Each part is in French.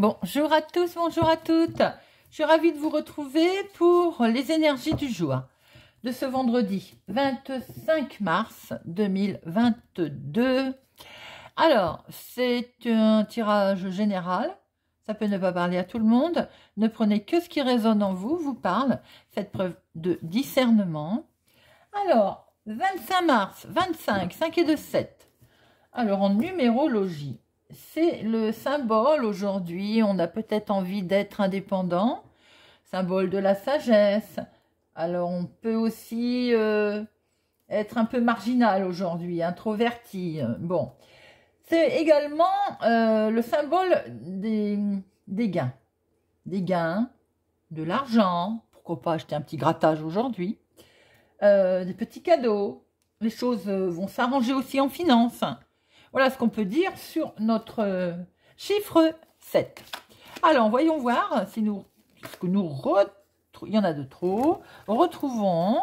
Bonjour à tous, bonjour à toutes. Je suis ravie de vous retrouver pour les énergies du jour de ce vendredi 25 mars 2022. Alors, c'est un tirage général. Ça peut ne pas parler à tout le monde. Ne prenez que ce qui résonne en vous, vous parle. Faites preuve de discernement. Alors, 25 mars, 25, 5 et 2, 7. Alors, en numérologie, c'est le symbole aujourd'hui. On a peut-être envie d'être indépendant, symbole de la sagesse. Alors on peut aussi euh, être un peu marginal aujourd'hui, introverti. Bon, c'est également euh, le symbole des, gains. Des gains, de l'argent, pourquoi pas acheter un petit grattage aujourd'hui, euh, des petits cadeaux. Les choses vont s'arranger aussi en finance. Voilà ce qu'on peut dire sur notre euh, chiffre 7. Alors, voyons voir si nous, ce que nous retrouvons. Il y en a de trop. Retrouvons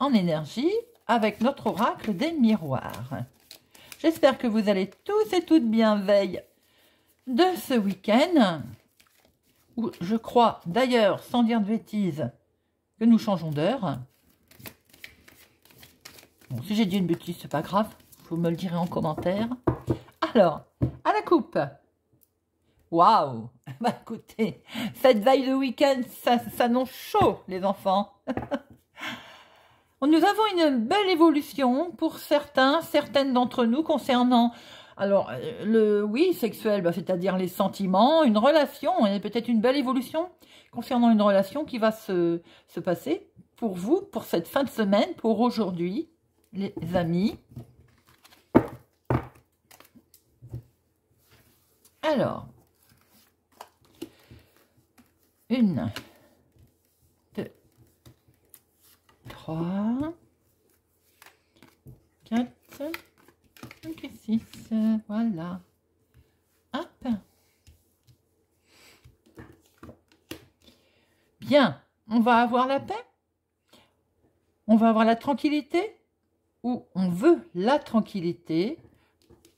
en énergie avec notre oracle des miroirs. J'espère que vous allez tous et toutes bien veille de ce week-end. Où je crois d'ailleurs, sans dire de bêtises, que nous changeons d'heure. Bon, si j'ai dit une bêtise, c'est pas grave. Vous me le direz en commentaire. Alors, à la coupe. Waouh Bah écoutez, cette veille de week-end ça s'annonce chaud, les enfants. nous avons une belle évolution pour certains, certaines d'entre nous concernant... Alors, euh, le oui sexuel, bah, c'est-à-dire les sentiments, une relation, a peut-être une belle évolution concernant une relation qui va se, se passer pour vous, pour cette fin de semaine, pour aujourd'hui, les amis. Alors, une, deux, trois, quatre, cinq six. Voilà. Hop. Bien. On va avoir la paix On va avoir la tranquillité Ou on veut la tranquillité,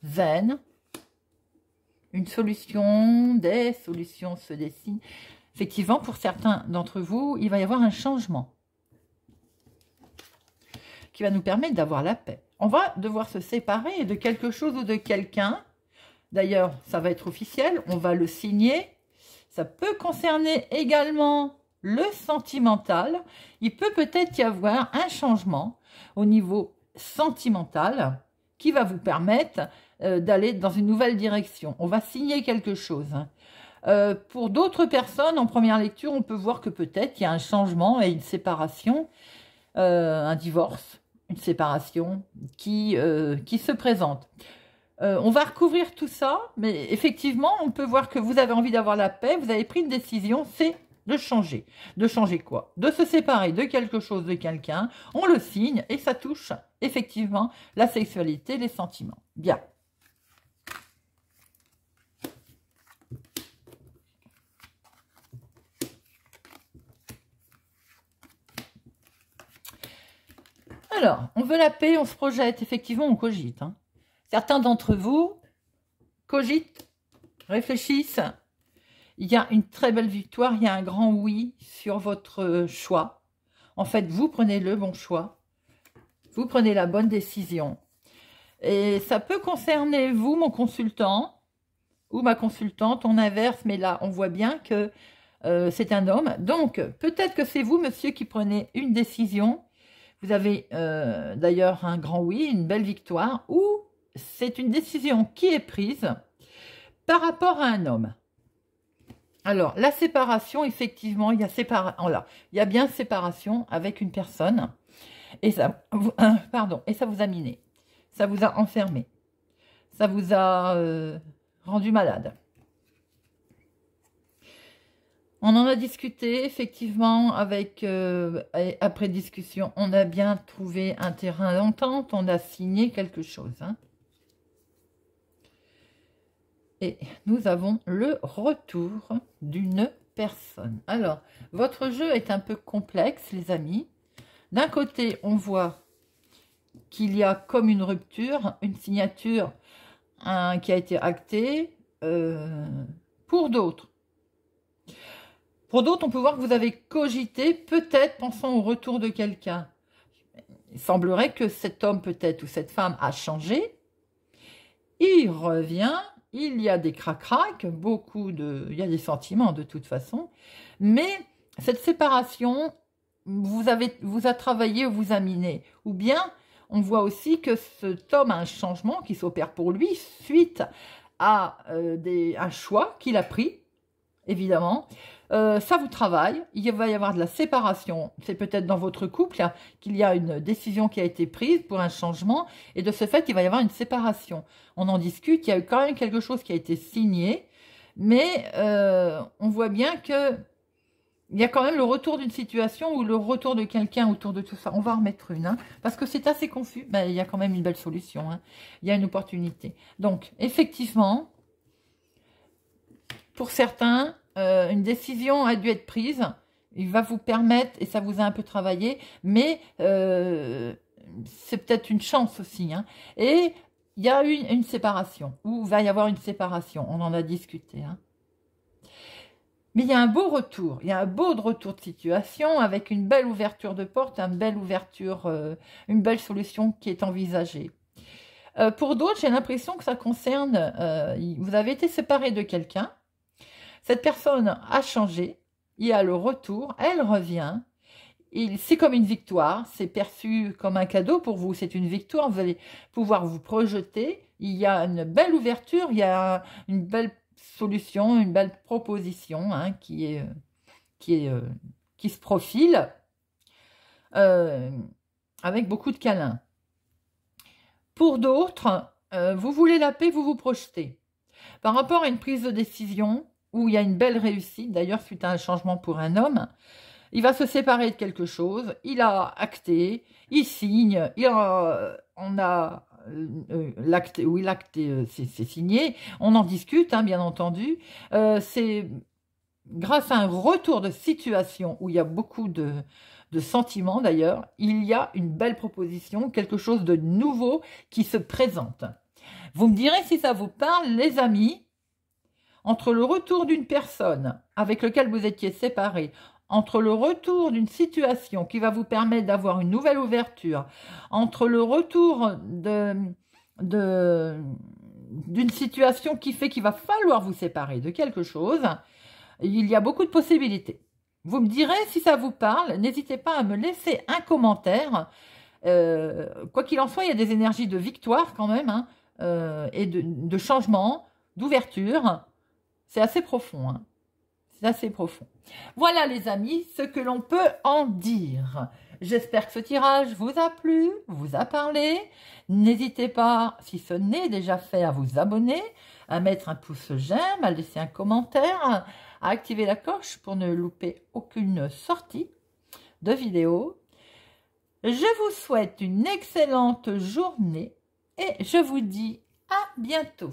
Vaine une solution, des solutions se dessinent. Effectivement, pour certains d'entre vous, il va y avoir un changement qui va nous permettre d'avoir la paix. On va devoir se séparer de quelque chose ou de quelqu'un. D'ailleurs, ça va être officiel, on va le signer. Ça peut concerner également le sentimental. Il peut peut-être y avoir un changement au niveau sentimental qui va vous permettre euh, d'aller dans une nouvelle direction. On va signer quelque chose. Hein. Euh, pour d'autres personnes, en première lecture, on peut voir que peut-être il y a un changement et une séparation, euh, un divorce, une séparation qui, qui se présente. on va recouvrir tout ça, mais effectivement, on peut voir que vous avez envie d'avoir la paix, vous avez pris une décision, c'est de changer. De changer quoi De se séparer de quelque chose, de quelqu'un, on le signe et ça touche effectivement la sexualité, les sentiments. Bien. Alors, on veut la paix, on se projette, effectivement, on cogite. Hein. Certains d'entre vous cogitent, réfléchissent. Il y a une très belle victoire, il y a un grand oui sur votre choix. En fait, vous prenez le bon choix. Vous prenez la bonne décision. Et ça peut concerner vous, mon consultant, ou ma consultante, on inverse, mais là, on voit bien que euh, c'est un homme. Donc, peut-être que c'est vous, monsieur, qui prenez une décision vous avez euh, d'ailleurs un grand oui, une belle victoire, ou c'est une décision qui est prise par rapport à un homme. Alors, la séparation, effectivement, il y a, oh il y a bien séparation avec une personne. Et ça, vous... Euh, pardon, et ça vous a miné. Ça vous a enfermé. Ça vous a euh, rendu malade. On en a discuté, effectivement, avec euh, après discussion, on a bien trouvé un terrain d'entente, on a signé quelque chose. Hein. Et nous avons le retour d'une personne. Alors, votre jeu est un peu complexe, les amis. D'un côté, on voit qu'il y a comme une rupture, une signature hein, qui a été actée. Euh, pour d'autres, pour d'autres, on peut voir que vous avez cogité, peut-être pensant au retour de quelqu'un. Il semblerait que cet homme peut-être ou cette femme a changé. Il revient, il y a des crac beaucoup de... Il y a des sentiments de toute façon. Mais cette séparation, vous, avez, vous a travaillé ou vous a miné. Ou bien, on voit aussi que cet homme a un changement qui s'opère pour lui suite à euh, un choix qu'il a pris, évidemment. Euh, ça vous travaille, il va y avoir de la séparation, c'est peut-être dans votre couple hein, qu'il y a une décision qui a été prise pour un changement, et de ce fait, il va y avoir une séparation. On en discute, il y a quand même quelque chose qui a été signé, mais euh, on voit bien que il y a quand même le retour d'une situation ou le retour de quelqu'un autour de tout ça. On va en remettre une, hein, parce que c'est assez confus. mais ben, il y a quand même une belle solution, hein. il y a une opportunité. Donc, effectivement, pour certains, euh, une décision a dû être prise. Il va vous permettre, et ça vous a un peu travaillé, mais euh, c'est peut-être une chance aussi. Hein. Et il y a eu une, séparation, ou va y avoir une séparation, on en a discuté. Hein. Mais il y a un beau retour, il y a un beau retour de situation avec une belle ouverture de porte, une belle ouverture, euh, une belle solution qui est envisagée. pour d'autres, j'ai l'impression que ça concerne, vous avez été séparé de quelqu'un, cette personne a changé, il y a le retour, elle revient, c'est comme une victoire, c'est perçu comme un cadeau pour vous, c'est une victoire, vous allez pouvoir vous projeter, il y a une belle ouverture, il y a une belle solution, une belle proposition hein, euh, qui, se profile euh, avec beaucoup de câlins. Pour d'autres, euh, vous voulez la paix, vous vous projetez. Par rapport à une prise de décision, où il y a une belle réussite, d'ailleurs suite à un changement pour un homme, il va se séparer de quelque chose, il a acté, il signe, il a, euh, on a euh, euh, l'acte, oui l'acte euh, c'est signé, on en discute hein, bien entendu, c'est grâce à un retour de situation où il y a beaucoup de, de sentiments d'ailleurs, il y a une belle proposition, quelque chose de nouveau qui se présente. Vous me direz si ça vous parle les amis, entre le retour d'une personne avec laquelle vous étiez séparé, entre le retour d'une situation qui va vous permettre d'avoir une nouvelle ouverture, entre le retour de d'une situation qui fait qu'il va falloir vous séparer de quelque chose, il y a beaucoup de possibilités. Vous me direz si ça vous parle, n'hésitez pas à me laisser un commentaire. Euh, quoi qu'il en soit, il y a des énergies de victoire quand même, hein, euh, et de changement, d'ouverture, c'est assez profond, hein c'est assez profond. Voilà les amis, ce que l'on peut en dire. J'espère que ce tirage vous a plu, vous a parlé. N'hésitez pas, si ce n'est déjà fait, à vous abonner, à mettre un pouce j'aime, à laisser un commentaire, à activer la cloche pour ne louper aucune sortie de vidéo. Je vous souhaite une excellente journée et je vous dis à bientôt.